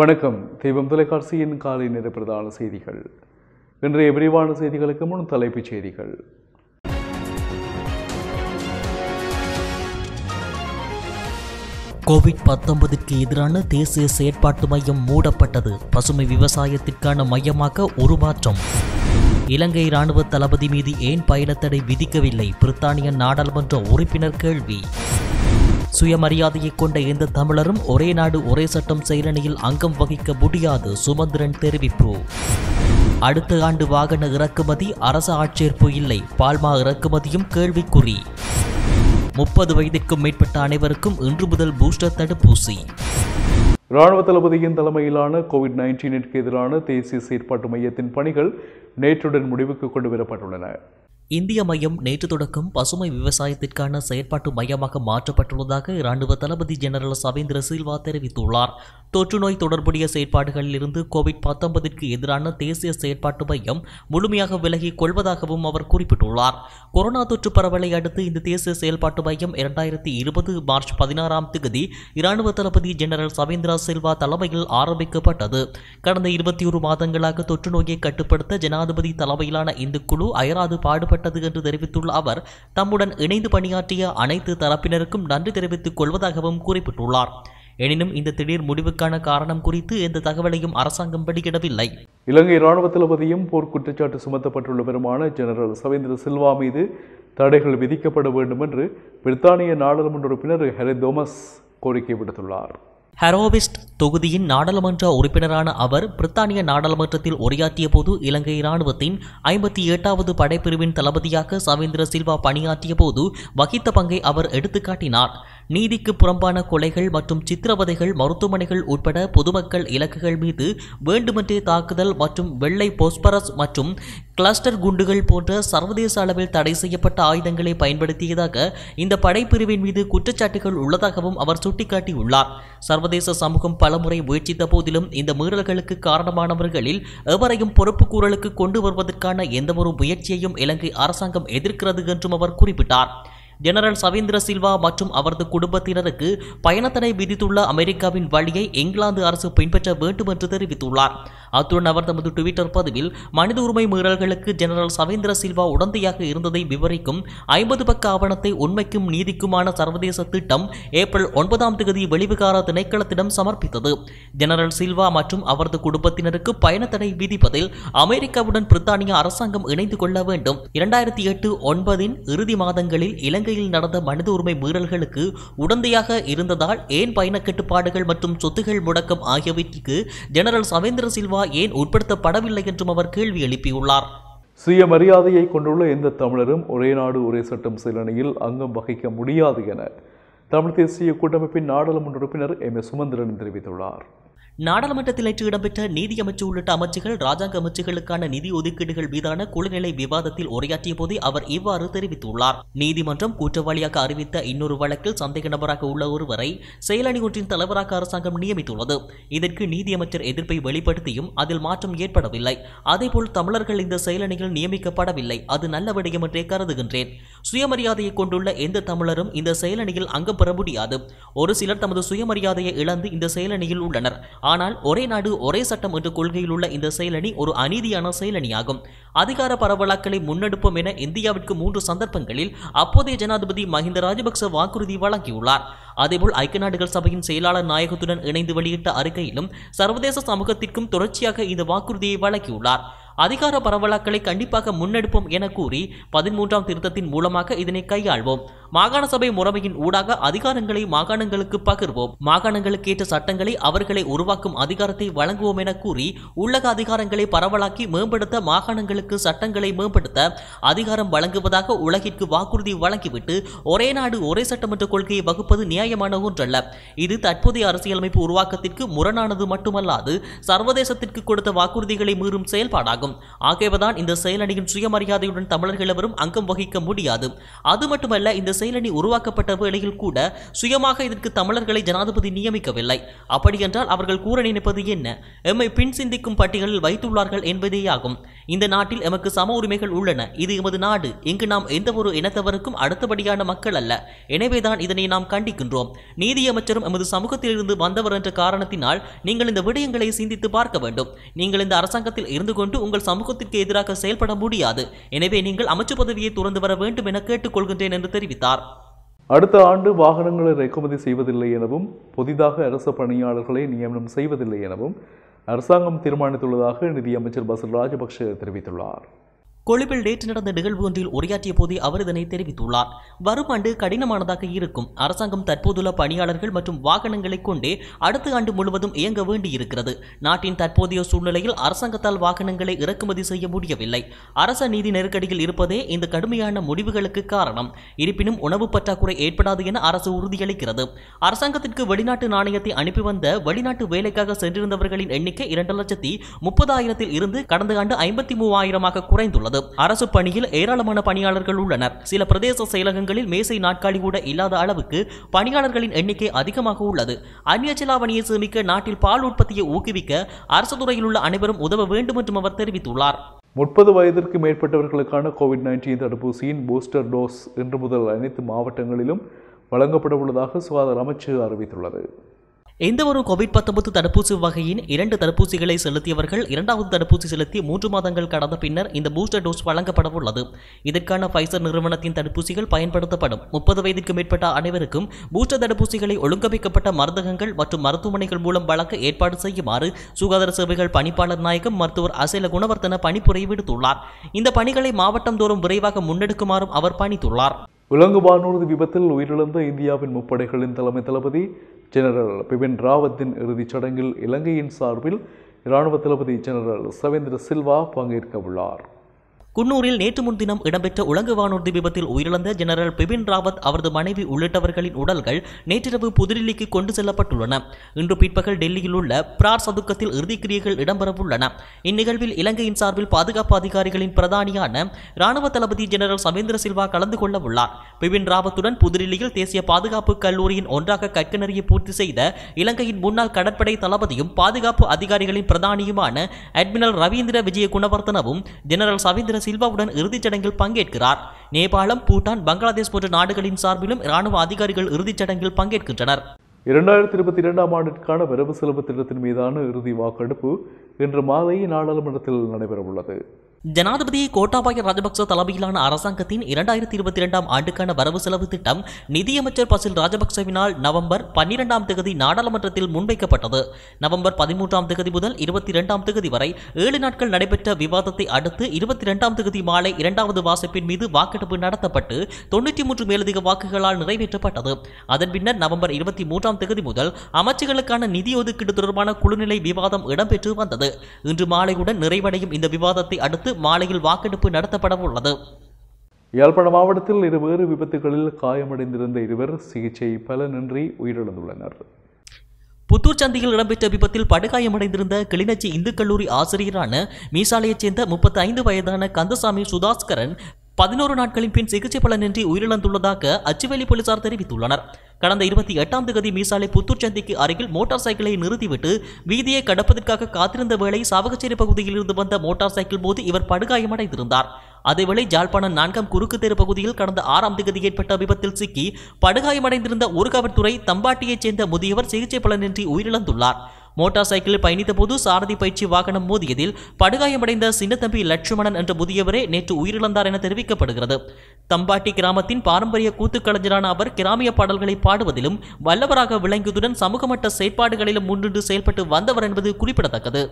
வணக்கம் தெய்வம் தொலைக்காட்சியின் காலை நேர பிரதான செய்திகள் இன்றைய விரிவான செய்திகளுக்கு முன் தலைப்புச் செய்திகள் கோவிட் பத்தொன்பதுக்கு எதிரான தேசிய செயற்பாட்டு மையம் மூடப்பட்டது பசுமை விவசாயத்திற்கான மையமாக உருமாற்றம் இலங்கை ராணுவ தளபதி மீது ஏன் பயணத்தடை விதிக்கவில்லை பிரித்தானிய நாடாளுமன்ற உறுப்பினர் கேள்வி சுயமரியாதையை கொண்ட எந்த தமிழரும் ஒரே நாடு ஒரே சட்டம் செயலணியில் அங்கம் வகிக்க முடியாது சுமந்திரன் தெரிவிப்பு அடுத்த ஆண்டு வாகன இறக்குமதி அரசு ஆட்சேர்ப்பு இல்லை பால்மா இறக்குமதியும் கேள்விக்குறி முப்பது வயதுக்கும் மேற்பட்ட அனைவருக்கும் இன்று முதல் பூஸ்டர் தடுப்பூசி இராணுவ தளபதியின் தலைமையிலான கோவிட் நைன்டீனிற்கு எதிரான தேசிய செயற்பாட்டு மையத்தின் பணிகள் நேற்றுடன் முடிவுக்கு கொண்டு வரப்பட்டுள்ளன இந்திய மையம் நேற்று தொடக்கம் பசுமை விவசாயத்திற்கான செயற்பாட்டு மையமாக மாற்றப்பட்டுள்ளதாக இராணுவ தளபதி ஜெனரல் சவேந்திர சில்வா தெரிவித்துள்ளார் தொற்றுநோய் தொடர்புடைய செயற்பாடுகளில் இருந்து கோவிட் பத்தொன்பதிற்கு எதிரான தேசிய செயற்பாட்டு மையம் முழுமையாக விலகிக் கொள்வதாகவும் அவர் குறிப்பிட்டுள்ளார் கொரோனா தொற்று பரவலை அடுத்து இந்த தேசிய செயல்பாட்டு மையம் இரண்டாயிரத்தி இருபது மார்ச் பதினாறாம் தேதி இராணுவ தளபதி ஜெனரல் சவேந்திரா சில்வா தலைமையில் ஆரம்பிக்கப்பட்டது கடந்த இருபத்தி ஒரு மாதங்களாக தொற்று நோயை கட்டுப்படுத்த ஜனாதிபதி தலைமையிலான இந்த குழு அயராது பாடுபட்டது என்று தெரிவித்துள்ள அவர் தம்முடன் இணைந்து பணியாற்றிய அனைத்து தரப்பினருக்கும் நன்றி தெரிவித்துக் கொள்வதாகவும் குறிப்பிட்டுள்ளார் எனினும் இந்த திடீர் முடிவுக்கான காரணம் குறித்து எந்த தகவலையும் அரசாங்கம் வெளியிடவில்லை இலங்கை இராணுவ தளபதியும் போர்க்குற்றச்சாட்டு சுமத்தப்பட்டுள்ளவருமான ஜெனரல் சவேந்திர சில்வா மீது தடைகள் விதிக்கப்பட வேண்டும் என்று பிரித்தானிய நாடாளுமன்ற உறுப்பினர் ஹெரி தோமஸ் கோரிக்கை விடுத்துள்ளார் ஹெரோவிஸ்ட் தொகுதியின் நாடாளுமன்ற உறுப்பினரான அவர் பிரித்தானிய நாடாளுமன்றத்தில் உரையாற்றிய போது இலங்கை இராணுவத்தின் ஐம்பத்தி எட்டாவது படைப்பிரிவின் தளபதியாக சவேந்திர சில்வா பணியாற்றிய போது வகித்த பங்கை அவர் எடுத்துக்காட்டினார் நீதிக்கு புறம்பான கொலைகள் மற்றும் சித்திரவதைகள் மருத்துவமனைகள் உட்பட பொதுமக்கள் இலக்குகள் மீது வேண்டுமென்றே தாக்குதல் மற்றும் வெள்ளை போஸ்பரஸ் மற்றும் கிளஸ்டர் குண்டுகள் போன்ற சர்வதேச அளவில் தடை செய்யப்பட்ட ஆயுதங்களை பயன்படுத்தியதாக இந்த படைப்பிரிவின் மீது குற்றச்சாட்டுகள் உள்ளதாகவும் அவர் சுட்டிக்காட்டியுள்ளார் சர்வதேச சமூகம் பலமுறை முயற்சித்த போதிலும் இந்த மீறல்களுக்கு காரணமானவர்களில் எவரையும் பொறுப்புக்கூறலுக்கு கொண்டு வருவதற்கான எந்தவொரு முயற்சியையும் இலங்கை அரசாங்கம் எதிர்க்கிறது என்றும் அவர் குறிப்பிட்டார் ஜெனரல் சவீந்திர சில்வா மற்றும் அவரது குடும்பத்தினருக்கு பயணத்தடை விதித்துள்ள அமெரிக்காவின் வழியை இங்கிலாந்து அரசு பின்பற்ற வேண்டும் என்று தெரிவித்துள்ளார் அத்துடன் அவர் தமது டுவிட்டர் பதிவில் மனித உரிமை மீறல்களுக்கு ஜெனரல் சவேந்திர சில்வா உடந்தையாக இருந்ததை விவரிக்கும் ஐம்பது பக்க ஆவணத்தை உண்மைக்கும் நீதிக்குமான சர்வதேச திட்டம் ஏப்ரல் ஒன்பதாம் தேதி வெளிவிகார திணைக்களத்திடம் சமர்ப்பித்தது ஜெனரல் சில்வா மற்றும் அவரது குடும்பத்தினருக்கு பயண தடை விதிப்பதில் அமெரிக்காவுடன் பிரித்தானிய அரசாங்கம் இணைந்து கொள்ள வேண்டும் இரண்டாயிரத்தி எட்டு ஒன்பதின் இறுதி மாதங்களில் இலங்கையில் நடந்த மனித உரிமை மீறல்களுக்கு உடந்தையாக இருந்ததால் ஏன் பயண கட்டுப்பாடுகள் மற்றும் சொத்துகள் முடக்கம் ஆகியவற்றிற்கு ஜெனரல் சவேந்திர சில்வா மசோதாவா ஏன் உட்படுத்தப்படவில்லை என்றும் அவர் கேள்வி எழுப்பியுள்ளார் சுய மரியாதையை கொண்டுள்ள எந்த தமிழரும் ஒரே நாடு ஒரே சட்டம் சீலனையில் அங்கம் வகிக்க முடியாது என தமிழ் தேசிய கூட்டமைப்பின் நாடாளுமன்ற உறுப்பினர் எம் எஸ் சுமந்திரன் தெரிவித்துள்ளார் நாடாளுமன்றத்தில் நேற்று இடம்பெற்ற நீதி உள்ளிட்ட அமைச்சுகள் ராஜாங்க அமைச்சுகளுக்கான நிதி ஒதுக்கீடுகள் மீதான குழுநிலை விவாதத்தில் உரையாற்றிய போதே அவர் இவ்வாறு தெரிவித்துள்ளார் நீதிமன்றம் குற்றவாளியாக அறிவித்த இன்னொரு வழக்கில் சந்தேக நபராக உள்ள ஒருவரை செயலணி ஒன்றின் தலைவராக அரசாங்கம் நியமித்துள்ளது இதற்கு நீதியமைச்சர் எதிர்ப்பை வெளிப்படுத்தியும் அதில் மாற்றம் ஏற்படவில்லை அதேபோல் தமிழர்கள் இந்த செயலணியில் நியமிக்கப்படவில்லை அது நல்ல விடயம் என்றே கருதுகின்றேன் சுயமரியாதையை கொண்டுள்ள எந்த தமிழரும் இந்த செயலணியில் அங்கம் பெற முடியாது ஒரு சிலர் தமது சுயமரியாதையை இழந்து இந்த செயலணியில் உள்ளனர் ஆனால் ஒரே நாடு ஒரே சட்டம் என்ற கொள்கையில் உள்ள இந்த செயலணி ஒரு அநீதியான செயலணியாகும் அதிகார பரவலாக்களை முன்னெடுப்போம் என இந்தியாவிற்கு மூன்று சந்தர்ப்பங்களில் அப்போதைய ஜனாதிபதி மஹிந்த ராஜபக்ச வாக்குறுதி வழங்கியுள்ளார் அதேபோல் ஐக்கிய நாடுகள் சபையின் செயலாளர் நாயகத்துடன் இணைந்து வெளியிட்ட அறிக்கையிலும் சர்வதேச சமூகத்திற்கும் தொடர்ச்சியாக இந்த வாக்குறுதியை வழங்கியுள்ளார் அதிகார பரவலாக்களை கண்டிப்பாக முன்னெடுப்போம் என கூறி பதிமூன்றாம் திருத்தத்தின் மூலமாக இதனை கையாள்வோம் மாகாண சபை முறைமையின் ஊடாக அதிகாரங்களை மாகாணங்களுக்கு பகிர்வோம் மாகாணங்களுக்கு ஏற்ற சட்டங்களை அவர்களை உருவாக்கும் அதிகாரத்தை வழங்குவோம் என கூறி உள்ளக அதிகாரங்களை பரவலாக்கி மேம்படுத்த மாகாணங்களுக்கு சட்டங்களை மேம்படுத்த அதிகாரம் வழங்குவதாக உலகிற்கு வாக்குறுதி வழங்கிவிட்டு ஒரே நாடு ஒரே சட்டமன்ற கொள்கையை வகுப்பது நியாயமான ஒன்றல்ல இது தற்போதைய அரசியலமைப்பு உருவாக்கத்திற்கு முரணானது மட்டுமல்லாது சர்வதேசத்திற்கு கொடுத்த வாக்குறுதிகளை மீறும் செயல்பாடாகும் ஆகியவைதான் இந்த செயலணியின் சுயமரியாதையுடன் தமிழர்கள் எவரும் அங்கம் வகிக்க முடியாது அது மட்டுமல்ல இந்த செயலணி உருவாக்கப்பட்ட வேளையில் கூட சுயமாக இதற்கு தமிழர்களை ஜனாதிபதி நியமிக்கவில்லை அப்படியென்றால் அவர்கள் கூற நினைப்பது என்ன எம்மை பின் சிந்திக்கும் பட்டியலில் வைத்துள்ளார்கள் என்பதேயாகும் இந்த நாட்டில் எமக்கு சம உரிமைகள் உள்ளன இது எமது நாடு இங்கு நாம் எந்த ஒரு இனத்தவருக்கும் அடுத்தபடியான மக்கள் அல்ல எனவேதான் இதனை நாம் கண்டிக்கின்றோம் நீதியமைச்சரும் எமது சமூகத்திலிருந்து வந்தவர் என்ற காரணத்தினால் நீங்கள் இந்த விடயங்களை சிந்தித்து பார்க்க வேண்டும் நீங்கள் இந்த அரசாங்கத்தில் இருந்து கொண்டு உங்கள் சமூகத்திற்கு எதிராக செயல்பட முடியாது எனவே நீங்கள் அமைச்சு பதவியை துறந்து வர வேண்டும் என கேட்டுக்கொள்கின்றேன் என்று தெரிவித்தார் அடுத்த ஆண்டு வாகனங்களை இறக்குமதி செய்வதில்லை எனவும் புதிதாக அரசு பணியாளர்களை நியமனம் செய்வதில்லை எனவும் அரசாங்கம் தீர்மானித்துள்ளதாக நிதியமைச்சர் பசில் ராஜபக்ஷ தெரிவித்துள்ளார் கொழும்பில் நேற்று நடந்த நிகழ்வு ஒன்றில் உரையாற்றிய போதே அவர் இதனை தெரிவித்துள்ளார் வரும் ஆண்டு கடினமானதாக இருக்கும் அரசாங்கம் தற்போதுள்ள பணியாளர்கள் மற்றும் வாகனங்களை கொண்டே அடுத்த ஆண்டு முழுவதும் இயங்க வேண்டியிருக்கிறது நாட்டின் தற்போதைய சூழ்நிலையில் அரசாங்கத்தால் வாகனங்களை இறக்குமதி செய்ய முடியவில்லை அரச நீதி நெருக்கடியில் இருப்பதே இந்த கடுமையான முடிவுகளுக்கு காரணம் இருப்பினும் உணவு பற்றாக்குறை ஏற்படாது என அரசு உறுதியளிக்கிறது அரசாங்கத்திற்கு வெளிநாட்டு நாணயத்தை அனுப்பி வந்த வெளிநாட்டு வேலைக்காக சென்றிருந்தவர்களின் எண்ணிக்கை இரண்டு லட்சத்தி முப்பதாயிரத்தில் இருந்து கடந்த ஆண்டு ஐம்பத்தி மூவாயிரமாக குறைந்துள்ளது இருந்தது அரசு பணியில் ஏராளமான பணியாளர்கள் உள்ளனர் சில பிரதேச செயலகங்களில் மேசை நாட்காலி கூட இல்லாத அளவுக்கு பணியாளர்களின் எண்ணிக்கை அதிகமாக உள்ளது அந்நிய செலாவணியை சேமிக்க நாட்டில் பால் உற்பத்தியை ஊக்குவிக்க அரசு துறையில் உள்ள அனைவரும் உதவ வேண்டும் என்றும் அவர் தெரிவித்துள்ளார் முப்பது வயதிற்கு மேற்பட்டவர்களுக்கான கோவிட் நைன்டீன் தடுப்பூசியின் பூஸ்டர் டோஸ் இன்று முதல் அனைத்து மாவட்டங்களிலும் வழங்கப்பட உள்ளதாக சுகாதார அமைச்சு அறிவித்துள்ளது எந்த ஒரு கோவிட் பத்தொன்பது தடுப்பூசி வகையின் இரண்டு தடுப்பூசிகளை செலுத்தியவர்கள் இரண்டாவது தடுப்பூசி செலுத்தி மூன்று மாதங்கள் கடந்த பின்னர் இந்த பூஸ்டர் டோஸ் வழங்கப்பட உள்ளது இதற்கான பைசர் நிறுவனத்தின் தடுப்பூசிகள் பயன்படுத்தப்படும் முப்பது வயதுக்கு மேற்பட்ட அனைவருக்கும் பூஸ்டர் தடுப்பூசிகளை ஒழுங்கமைக்கப்பட்ட மருந்தகங்கள் மற்றும் மருத்துவமனைகள் மூலம் வழங்க ஏற்பாடு செய்யுமாறு சுகாதார சேவைகள் பணிப்பாளர் நாயகம் மருத்துவர் அசேல குணவர்த்தன பணிப்புரை விடுத்துள்ளார் இந்த பணிகளை மாவட்டந்தோறும் விரைவாக முன்னெடுக்குமாறும் அவர் பணித்துள்ளார் விலங்கு வானூர்தி விபத்தில் உயிரிழந்த இந்தியாவின் முப்படைகளின் தலைமை தளபதி ஜெனரல் பிபின் ராவத்தின் இறுதிச் சடங்கில் இலங்கையின் சார்பில் இராணுவ தளபதி ஜெனரல் சவேந்திர சில்வா பங்கேற்க உள்ளார் குன்னூரில் நேற்று முன்தினம் இடம்பெற்ற உலங்கு வானூர்தி விபத்தில் உயிரிழந்த ஜெனரல் பிபின் ராவத் அவரது மனைவி உள்ளிட்டவர்களின் உடல்கள் நேற்றிரவு புதுடில்லிக்கு கொண்டு செல்லப்பட்டுள்ளன இன்று பிற்பகல் டெல்லியில் உள்ள பிரார் சதுக்கத்தில் இறுதிக்கிரியர்கள் இடம்பெறவுள்ளன இந்நிகழ்வில் இலங்கையின் சார்பில் பாதுகாப்பு அதிகாரிகளின் பிரதானியான ராணுவ தளபதி ஜெனரல் சமேந்திர சில்வா கலந்து கொள்ள உள்ளார் பிபின் ராவத்துடன் புதுடில்லியில் தேசிய பாதுகாப்பு கல்லூரியின் ஒன்றாக கற்கனறிய பூர்த்தி செய்த இலங்கையின் முன்னாள் கடற்படை தளபதியும் பாதுகாப்பு அதிகாரிகளின் பிரதானியுமான அட்மிரல் ரவீந்திர விஜய குணவர்த்தனவும் ஜெனரல் சவீந்திர சில்வாவுடன் இறுதிச் சடங்கில் பங்கேற்கிறார் நேபாளம் பூட்டான் பங்களாதேஷ் போன்ற நாடுகளின் சார்பிலும் இராணுவ அதிகாரிகள் இறுதிச் சடங்கில் பங்கேற்கின்றனர் இரண்டாயிரத்தி இருபத்தி இரண்டாம் ஆண்டிற்கான வரவு செலவு திட்டத்தின் மீதான இறுதி வாக்கெடுப்பு இன்று மாலை நாடாளுமன்றத்தில் நடைபெறவுள்ளது ஜனாதிபதி கோட்டாபாய ராஜபக்ச தலைமையிலான அரசாங்கத்தின் இரண்டாயிரத்தி இருபத்தி இரண்டாம் ஆண்டுக்கான வரவு செலவு திட்டம் நிதியமைச்சர் பசில் ராஜபக்சவினால் நவம்பர் பன்னிரெண்டாம் தேதி நாடாளுமன்றத்தில் முன்வைக்கப்பட்டது நவம்பர் பதிமூன்றாம் தேதி முதல் இருபத்தி இரண்டாம் தேதி வரை ஏழு நாட்கள் நடைபெற்ற விவாதத்தை அடுத்து இருபத்தி இரண்டாம் தேதி மாலை இரண்டாவது வாசிப்பின் மீது வாக்கெடுப்பு நடத்தப்பட்டு தொன்னூற்றி மூன்று மேலதிக வாக்குகளால் நிறைவேற்றப்பட்டது அதன் பின்னர் நவம்பர் இருபத்தி மூன்றாம் தேதி முதல் அமைச்சர்களுக்கான நிதி ஒதுக்கீடு தொடர்பான குழுநிலை விவாதம் இடம்பெற்று வந்தது இன்று மாலையுடன் நிறைவடையும் இந்த விவாதத்தை அடுத்து மாலையில் வாக்கெடுப்பு நடத்தப்பட உள்ளது யாழ்ப்பாண மாவட்டத்தில் இருவேறு விபத்துகளில் காயமடைந்திருந்த இருவர் சிகிச்சை பலனின்றி உயிரிழந்துள்ளனர் புத்தூர் சந்தையில் இடம்பெற்ற விபத்தில் படுகாயமடைந்திருந்த கிளிநொச்சி இந்து கல்லூரி ஆசிரியரான மீசாலையைச் சேர்ந்த முப்பத்தி ஐந்து வயதான கந்தசாமி சுதாஸ்கரன் பதினோரு நாட்களின் பின் சிகிச்சை பலனின்றி உயிரிழந்துள்ளதாக அச்சுவேலி போலீசார் தெரிவித்துள்ளனர் கடந்த இருபத்தி எட்டாம் தேதி மீசாலை புத்தூர் சந்திக்கு அருகில் மோட்டார் சைக்கிளை நிறுத்திவிட்டு வீதியை கடப்பதற்காக காத்திருந்த வேளை சாவகச்சேரி பகுதியில் இருந்து வந்த மோட்டார் சைக்கிள் போது இவர் படுகாயமடைந்திருந்தார் அதேவேளை ஜாழ்ப்பாணம் நான்காம் குறுக்கு தெரு பகுதியில் கடந்த ஆறாம் தேதி ஏற்பட்ட விபத்தில் சிக்கி படுகாயமடைந்திருந்த ஊர்காவல்துறை தம்பாட்டியைச் சேர்ந்த முதியவர் சிகிச்சை பலனின்றி உயிரிழந்துள்ளார் மோட்டார் சைக்கிளில் பயணித்த போது சாரதி பயிற்சி வாகனம் மோதியதில் படுகாயமடைந்த சின்னத்தம்பி லட்சுமணன் என்ற முதியவரே நேற்று உயிரிழந்தார் என தெரிவிக்கப்படுகிறது தம்பாட்டி கிராமத்தின் பாரம்பரிய கூத்துக்கலைஞரான அவர் கிராமிய பாடல்களை பாடுவதிலும் வல்லவராக விளங்கியதுடன் சமூகமட்ட செயற்பாடுகளிலும் முன்னின்று செயல்பட்டு வந்தவர் என்பது குறிப்பிடத்தக்கது